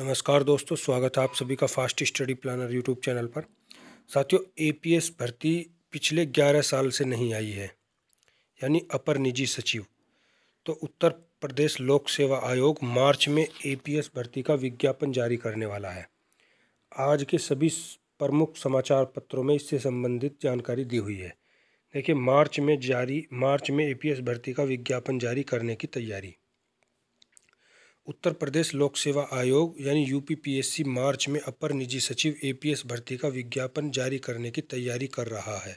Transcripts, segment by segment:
नमस्कार दोस्तों स्वागत है आप सभी का fast study planner YouTube channel पर साथियों एपीएस भर्ती पिछले 11 साल से नहीं आई है यानी अपर निजी सचिव तो उत्तर प्रदेश लोक सेवा आयोग मार्च में एपीएस भर्ती का विज्ञापन जारी करने वाला है आज के सभी प्रमुख समाचार पत्रों में इससे संबंधित जानकारी दी हुई है देखिए मार्च में जारी मार्च में ए भर्ती का विज्ञापन जारी करने की तैयारी उत्तर प्रदेश लोक सेवा आयोग यानी यूपीपीएससी मार्च में अपर निजी सचिव एपीएस भर्ती का विज्ञापन जारी करने की तैयारी कर रहा है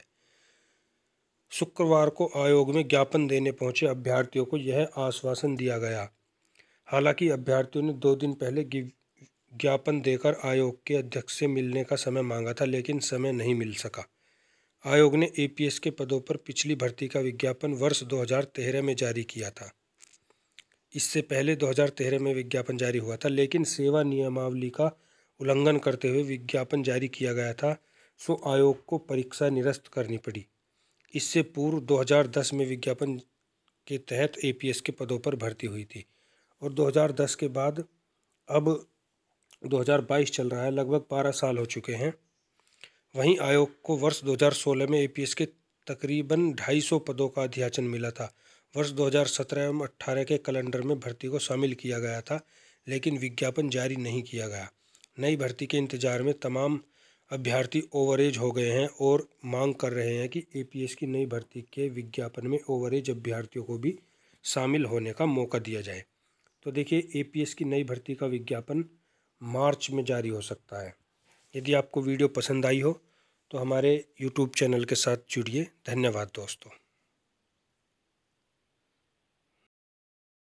शुक्रवार को आयोग में ज्ञापन देने पहुंचे अभ्यर्थियों को यह आश्वासन दिया गया हालांकि अभ्यर्थियों ने दो दिन पहले ज्ञापन देकर आयोग के अध्यक्ष से मिलने का समय मांगा था लेकिन समय नहीं मिल सका आयोग ने एपीएस के पदों पर पिछली भर्ती का विज्ञापन वर्ष 2013 में जारी किया था इससे पहले 2013 में विज्ञापन जारी हुआ था लेकिन सेवा नियमावली का उल्लंघन करते हुए विज्ञापन जारी किया गया था सो आयोग को परीक्षा निरस्त करनी पड़ी इससे पूर्व 2010 में विज्ञापन के तहत एपीएस के पदों पर भर्ती हुई थी और 2010 के बाद अब 2022 चल रहा है लगभग 12 साल हो चुके हैं वहीं आयोग को वर्ष 2016 में एपीएस के तकरीबन 250 पदों का अध्याचन मिला था वर्ष 2017 एवं 18 के कैलेंडर में भर्ती को शामिल किया गया था लेकिन विज्ञापन जारी नहीं किया गया नई भर्ती के इंतजार में तमाम अभ्यर्थी ओवरेज हो गए हैं और मांग कर रहे हैं कि एपीएस की नई भर्ती के विज्ञापन में ओवरेज अभ्यर्थियों को भी शामिल होने का मौका दिया जाए तो देखिए एपीएस की नई भर्ती का विज्ञापन मार्च में जारी हो सकता है यदि आपको वीडियो पसंद आई हो तो हमारे यूट्यूब चैनल के साथ जुड़िए धन्यवाद दोस्तों